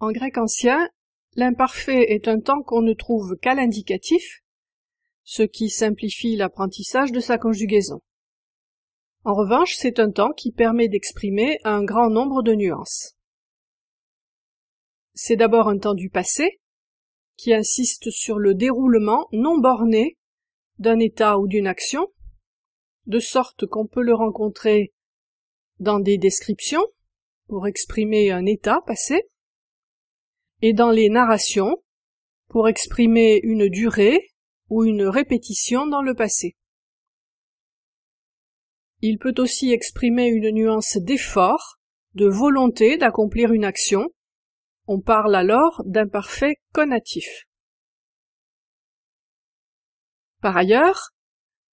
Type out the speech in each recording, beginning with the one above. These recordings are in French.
En grec ancien, l'imparfait est un temps qu'on ne trouve qu'à l'indicatif, ce qui simplifie l'apprentissage de sa conjugaison. En revanche, c'est un temps qui permet d'exprimer un grand nombre de nuances. C'est d'abord un temps du passé, qui insiste sur le déroulement non borné d'un état ou d'une action, de sorte qu'on peut le rencontrer dans des descriptions pour exprimer un état passé, et dans les narrations pour exprimer une durée ou une répétition dans le passé. Il peut aussi exprimer une nuance d'effort, de volonté d'accomplir une action. On parle alors d'imparfait conatif. Par ailleurs,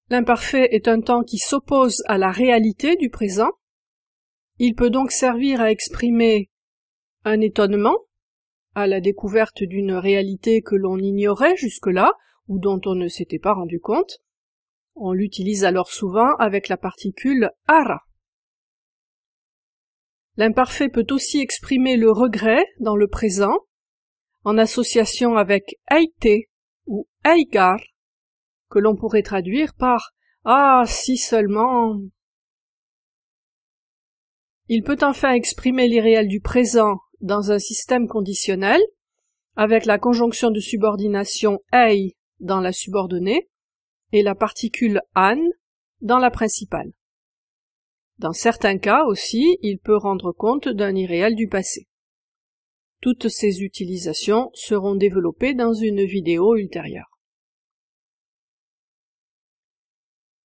l'imparfait est un temps qui s'oppose à la réalité du présent. Il peut donc servir à exprimer un étonnement, à la découverte d'une réalité que l'on ignorait jusque-là ou dont on ne s'était pas rendu compte. On l'utilise alors souvent avec la particule ara. L'imparfait peut aussi exprimer le regret dans le présent en association avec aïté ou aïgar » que l'on pourrait traduire par ah si seulement. Il peut enfin exprimer l'irréel du présent dans un système conditionnel avec la conjonction de subordination ei dans la subordonnée et la particule an dans la principale. Dans certains cas aussi, il peut rendre compte d'un irréel du passé. Toutes ces utilisations seront développées dans une vidéo ultérieure.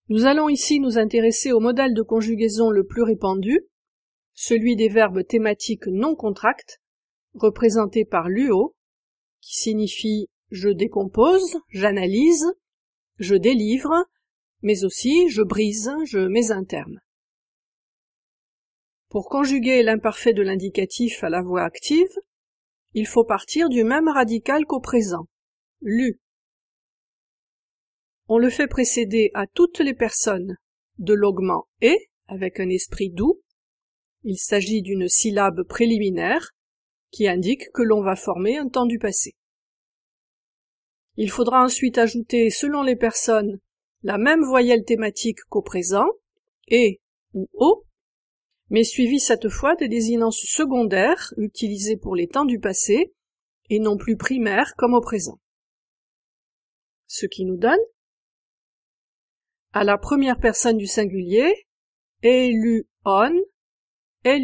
Nous allons ici nous intéresser au modèle de conjugaison le plus répandu, celui des verbes thématiques non contractes représentés par l'UO, qui signifie je décompose, j'analyse, je délivre, mais aussi je brise, je mets un terme. Pour conjuguer l'imparfait de l'indicatif à la voix active, il faut partir du même radical qu'au présent, lu. On le fait précéder à toutes les personnes de l'augment et, avec un esprit doux, il s'agit d'une syllabe préliminaire qui indique que l'on va former un temps du passé. Il faudra ensuite ajouter, selon les personnes, la même voyelle thématique qu'au présent, et ou au, mais suivie cette fois des désinences secondaires utilisées pour les temps du passé, et non plus primaires comme au présent. Ce qui nous donne à la première personne du singulier, élu on, a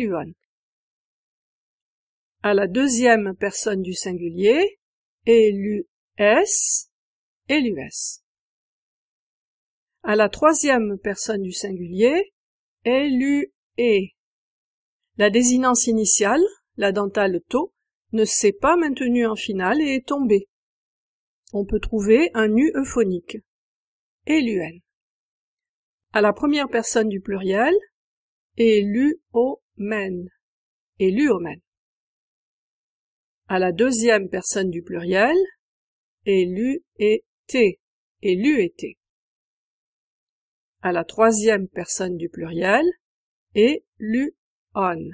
À la deuxième personne du singulier, LUS, À la troisième personne du singulier, élu La désinence initiale, la dentale to, ne s'est pas maintenue en finale et est tombée. On peut trouver un u euphonique. eluen À la première personne du pluriel, élus, men À la deuxième personne du pluriel, élu et té, élu et À la troisième personne du pluriel, élu on.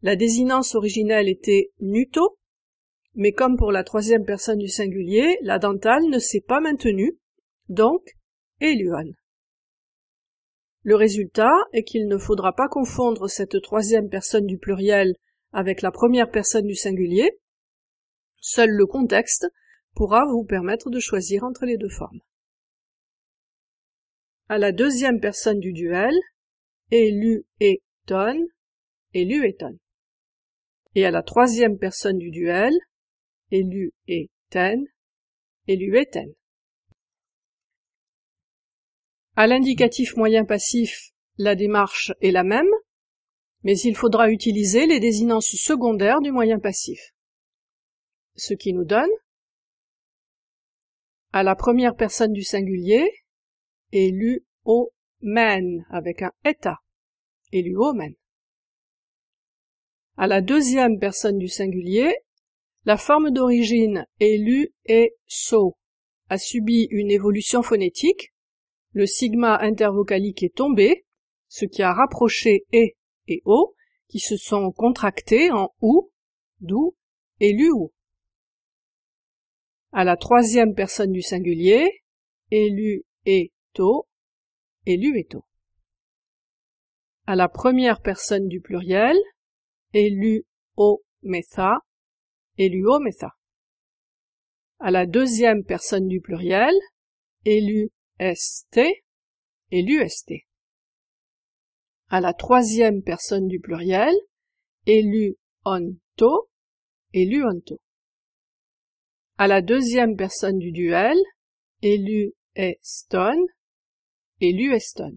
La désinence originelle était nuto, mais comme pour la troisième personne du singulier, la dentale ne s'est pas maintenue, donc on. Le résultat est qu'il ne faudra pas confondre cette troisième personne du pluriel avec la première personne du singulier. Seul le contexte pourra vous permettre de choisir entre les deux formes. À la deuxième personne du duel, élu et ton, élu et ton. Et à la troisième personne du duel, élu et ten, élu et ten. À l'indicatif moyen passif, la démarche est la même, mais il faudra utiliser les désinences secondaires du moyen passif. Ce qui nous donne à la première personne du singulier, élu au men avec un état élu au men. À la deuxième personne du singulier, la forme d'origine élu et so a subi une évolution phonétique le sigma intervocalique est tombé, ce qui a rapproché E et O, qui se sont contractés en OU, d'où et LU. À la troisième personne du singulier, élu et to, élu et À la première personne du pluriel, élu o metha »,« élu À la deuxième personne du pluriel, élu ST et l'UST. À la troisième personne du pluriel, élu onto et onto À la deuxième personne du duel, élu eston et eston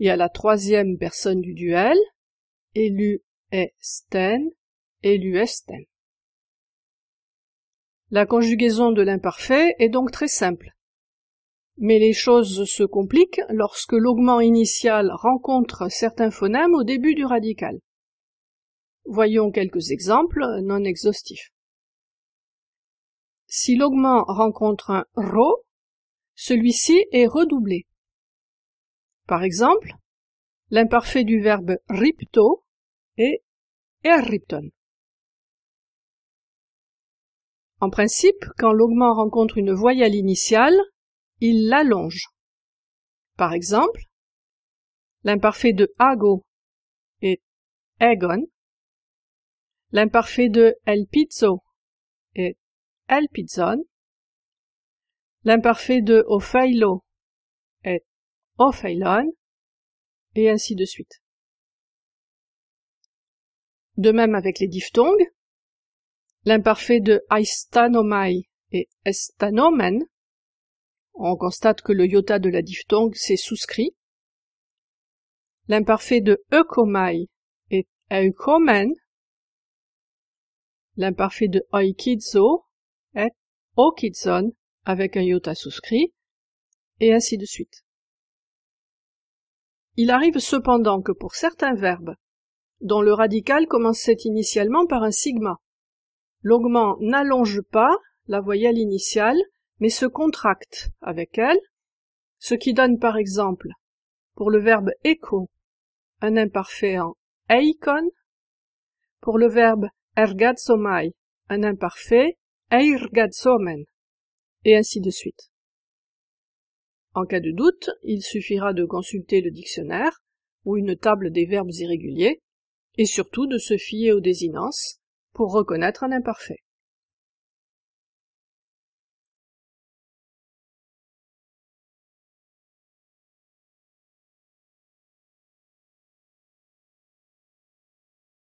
Et à la troisième personne du duel, élu esten et esten La conjugaison de l'imparfait est donc très simple. Mais les choses se compliquent lorsque l'augment initial rencontre certains phonèmes au début du radical. Voyons quelques exemples non exhaustifs. Si l'augment rencontre un ro, celui-ci est redoublé. Par exemple, l'imparfait du verbe ripto est erripton. En principe, quand l'augment rencontre une voyelle initiale, il l'allonge. Par exemple, l'imparfait de ago est egon, l'imparfait de el pizzo est el l'imparfait de ofeilo est ofeilon, et ainsi de suite. De même avec les diphtongues, l'imparfait de aistanomai est estanomen, on constate que le iota de la diphtongue s'est souscrit. L'imparfait de eukomai est eukomen. L'imparfait de oikidzo » est okidzon » avec un iota souscrit, et ainsi de suite. Il arrive cependant que pour certains verbes, dont le radical commençait initialement par un sigma, l'augment n'allonge pas la voyelle initiale mais se contracte avec elle, ce qui donne par exemple pour le verbe écho un imparfait en eikon, pour le verbe ergazomai un imparfait eirgazomen, et ainsi de suite. En cas de doute, il suffira de consulter le dictionnaire ou une table des verbes irréguliers, et surtout de se fier aux désinences pour reconnaître un imparfait.